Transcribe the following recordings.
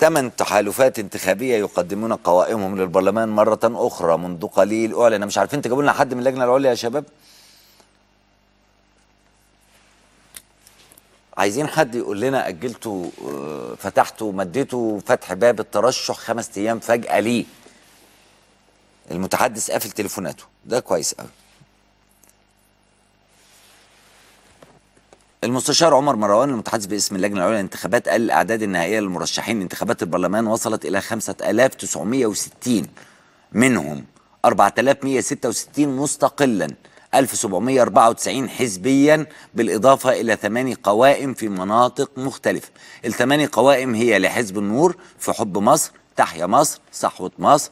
ثمان تحالفات انتخابيه يقدمون قوائمهم للبرلمان مره اخرى منذ قليل اعلن مش عارفين تجيبوا لنا حد من اللجنه العليا يا شباب عايزين حد يقول لنا اجلتوا آه، فتحتوا مديتوا فتح باب الترشح خمس ايام فجاه ليه المتحدث قافل تليفوناته ده كويس قوي المستشار عمر مروان المتحدث باسم اللجنة العليا للانتخابات قال الأعداد النهائية للمرشحين لانتخابات البرلمان وصلت إلى 5960 منهم 4166 مستقلا 1794 حزبيا بالإضافة إلى ثماني قوائم في مناطق مختلفة الثماني قوائم هي لحزب النور في حب مصر تحيا مصر صحوة مصر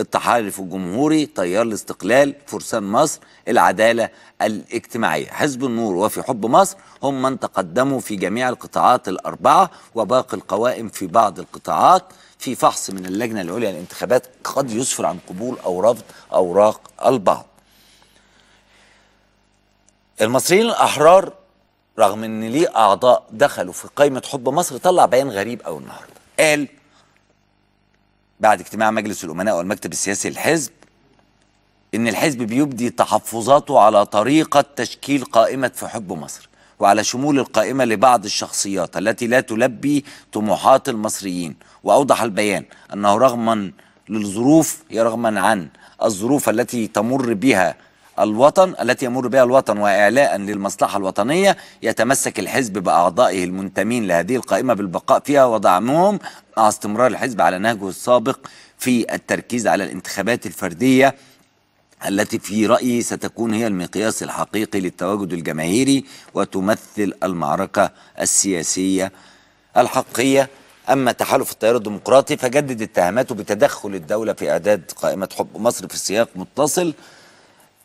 التحالف الجمهوري تيار الاستقلال فرسان مصر العدالة الاجتماعية حزب النور وفي حب مصر هم من تقدموا في جميع القطاعات الأربعة وباقي القوائم في بعض القطاعات في فحص من اللجنة العليا للانتخابات قد يسفر عن قبول أو رفض أوراق البعض المصريين الأحرار رغم ان ليه اعضاء دخلوا في قائمه حب مصر طلع بيان غريب قوي النهارده قال بعد اجتماع مجلس الأمناء والمكتب السياسي للحزب إن الحزب بيبدي تحفظاته على طريقة تشكيل قائمة في حب مصر وعلى شمول القائمة لبعض الشخصيات التي لا تلبي طموحات المصريين وأوضح البيان أنه رغما للظروف هي رغما عن الظروف التي تمر بها الوطن التي يمر بها الوطن وإعلاء للمصلحة الوطنية يتمسك الحزب بأعضائه المنتمين لهذه القائمة بالبقاء فيها ودعمهم مع استمرار الحزب على نهجه السابق في التركيز على الانتخابات الفردية التي في رأيي ستكون هي المقياس الحقيقي للتواجد الجماهيري وتمثل المعركة السياسية الحقيقيه أما تحالف التيار الديمقراطي فجدد اتهاماته بتدخل الدولة في إعداد قائمة حب مصر في سياق متصل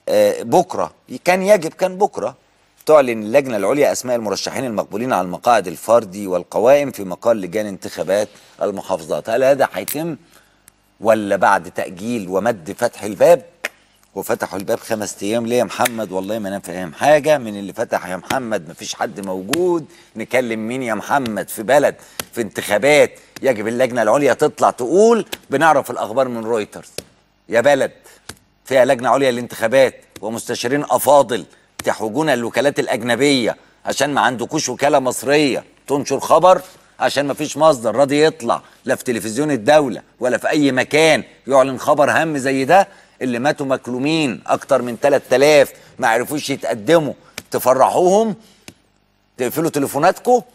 آه، بكرة كان يجب كان بكرة تعلن اللجنة العليا أسماء المرشحين المقبولين على المقاعد الفردي والقوائم في مقال لجان انتخابات المحافظات هل هذا هيتم ولا بعد تأجيل ومد فتح الباب وفتحوا الباب خمس أيام ليه يا محمد والله ما أنا فاهم حاجة من اللي فتح يا محمد ما فيش حد موجود نكلم مين يا محمد في بلد في انتخابات يجب اللجنة العليا تطلع تقول بنعرف الأخبار من رويترز يا بلد فيها لجنه عليا للانتخابات ومستشارين افاضل تحوجون الوكالات الاجنبيه عشان ما عندكوش وكاله مصريه تنشر خبر عشان ما فيش مصدر راضي يطلع لا في تلفزيون الدوله ولا في اي مكان يعلن خبر هام زي ده اللي ماتوا مكلومين اكتر من 3000 ما عرفوش يتقدموا تفرحوهم تقفلوا تليفوناتكم